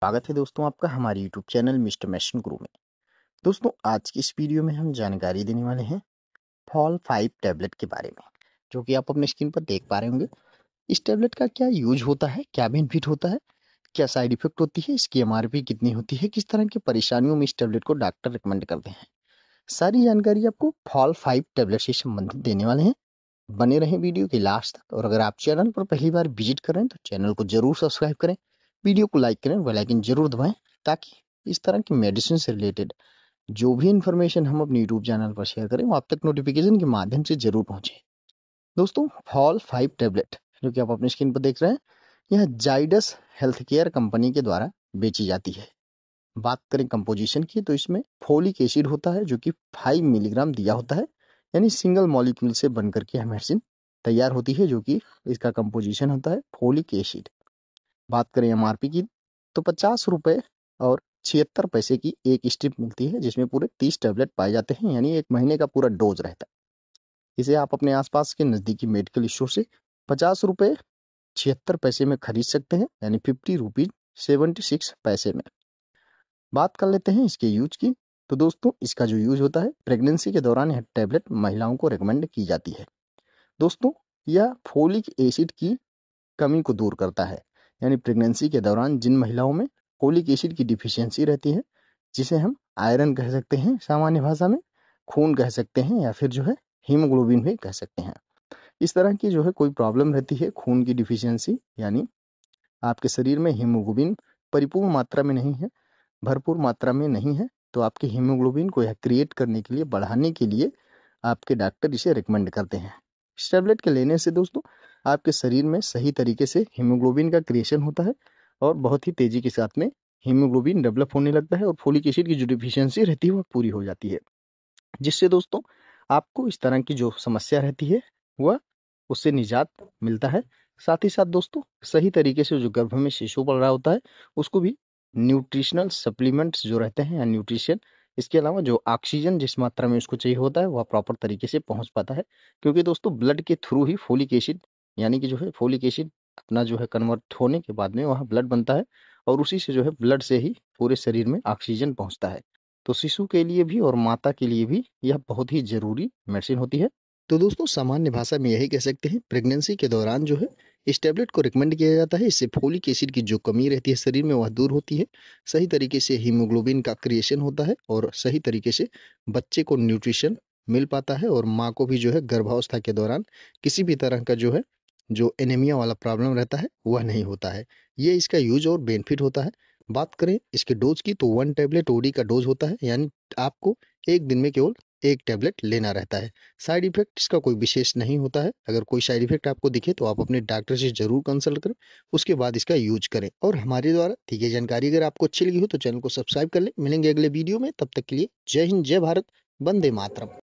स्वागत है दोस्तों आपका हमारे YouTube चैनल मिस्टर मैशन गुरु में दोस्तों आज की इस वीडियो में हम जानकारी देने वाले हैं फॉल फाइव टैबलेट के बारे में जो कि आप अपने स्क्रीन पर देख पा रहे होंगे इस टैबलेट का क्या यूज होता है क्या बेनिफिट होता है क्या साइड इफेक्ट होती है इसकी एम कितनी होती है किस तरह की परेशानियों में इस टैबलेट को डॉक्टर रिकमेंड करते हैं सारी जानकारी आपको फॉल फाइव टैबलेट से संबंधित देने वाले हैं बने रहें वीडियो के लास्ट तक और अगर आप चैनल पर पहली बार विजिट करें तो चैनल को जरूर सब्सक्राइब करें वीडियो को लाइक करें वे लाइकिन जरूर दबाएं ताकि इस तरह की मेडिसिन से रिलेटेड जो भी इन्फॉर्मेशन हम अपने यूट्यूब चैनल पर शेयर करें वो आप तक नोटिफिकेशन के माध्यम से जरूर पहुंचे दोस्तों फॉल फाइव टेबलेट जो कि आप अपनी स्क्रीन पर देख रहे हैं यह जाइडस हेल्थ केयर कंपनी के द्वारा बेची जाती है बात करें कंपोजिशन की तो इसमें फोलिक एसिड होता है जो कि फाइव मिलीग्राम दिया होता है यानी सिंगल मॉलिक्यूल से बनकर के मेडिसिन तैयार होती है जो कि इसका कंपोजिशन होता है फोलिक एसिड बात करें एम की तो पचास रुपये और छिहत्तर पैसे की एक स्ट्रिप मिलती है जिसमें पूरे तीस टैबलेट पाए जाते हैं यानी एक महीने का पूरा डोज रहता है इसे आप अपने आसपास के नज़दीकी मेडिकल स्टोर से पचास रुपये छिहत्तर पैसे में खरीद सकते हैं यानी फिफ्टी रुपीज सेवेंटी सिक्स पैसे में बात कर लेते हैं इसके यूज की तो दोस्तों इसका जो यूज होता है प्रेगनेंसी के दौरान यह टैबलेट महिलाओं को रिकमेंड की जाती है दोस्तों यह फोलिक एसिड की कमी को दूर करता है यानी प्रेगनेंसी के दौरान जिन महिलाओं में कोलिक एसिड की डिफिशियंसी रहती है जिसे हम आयरन कह सकते हैं सामान्य भाषा में खून कह सकते हैं या फिर जो है हीमोग्लोबिन भी कह सकते हैं इस तरह की जो है कोई प्रॉब्लम रहती है खून की डिफिशियंसी यानी आपके शरीर में हीमोग्लोबिन परिपूर्ण मात्रा में नहीं है भरपूर मात्रा में नहीं है तो आपके हीमोग्लोबिन को यह क्रिएट करने के लिए बढ़ाने के लिए आपके डॉक्टर इसे रिकमेंड करते हैं इस टैबलेट के लेने से दोस्तों आपके शरीर में सही तरीके से हीमोग्लोबिन का क्रिएशन होता है और बहुत ही तेज़ी के साथ में हीमोग्लोबिन डेवलप होने लगता है और फोलिक एसिड की जो डिफिशियंसी रहती है वह पूरी हो जाती है जिससे दोस्तों आपको इस तरह की जो समस्या रहती है वह उससे निजात मिलता है साथ ही साथ दोस्तों सही तरीके से जो गर्भ में शिशु पड़ रहा होता है उसको भी न्यूट्रिशनल सप्लीमेंट्स जो रहते हैं या न्यूट्रिशन इसके अलावा जो ऑक्सीजन जिस मात्रा में उसको चाहिए होता है वह प्रॉपर तरीके से पहुंच पाता है क्योंकि दोस्तों ब्लड के थ्रू ही फोलिक एसिड यानी कि जो है फोलिक एसिड अपना जो है कन्वर्ट होने के बाद में वहाँ ब्लड बनता है और उसी से जो है ब्लड से ही पूरे शरीर में ऑक्सीजन पहुँचता है तो शिशु के लिए भी और माता के लिए भी यह बहुत ही ज़रूरी मेडिसिन होती है तो दोस्तों सामान्य भाषा में यही कह सकते हैं प्रेगनेंसी के दौरान जो है इस टेबलेट को रिकमेंड किया जाता है इससे फोलिक एसिड की जो कमी रहती है शरीर में वह दूर होती है सही तरीके से हीमोग्लोबिन का क्रिएशन होता है और सही तरीके से बच्चे को न्यूट्रिशन मिल पाता है और माँ को भी जो है गर्भावस्था के दौरान किसी भी तरह का जो है जो एनेमिया वाला प्रॉब्लम रहता है वह नहीं होता है ये इसका यूज और बेनिफिट होता है बात करें इसके डोज की तो वन टैबलेट ओडी का डोज होता है यानी आपको एक दिन में केवल एक टैबलेट लेना रहता है साइड इफेक्ट इसका कोई विशेष नहीं होता है अगर कोई साइड इफेक्ट आपको दिखे तो आप अपने डॉक्टर से जरूर कंसल्ट करें उसके बाद इसका यूज करें और हमारे द्वारा ठीक है जानकारी अगर आपको अच्छी लगी हो तो चैनल को सब्सक्राइब कर लें मिलेंगे अगले वीडियो में तब तक के लिए जय हिंद जय भारत वंदे मातरम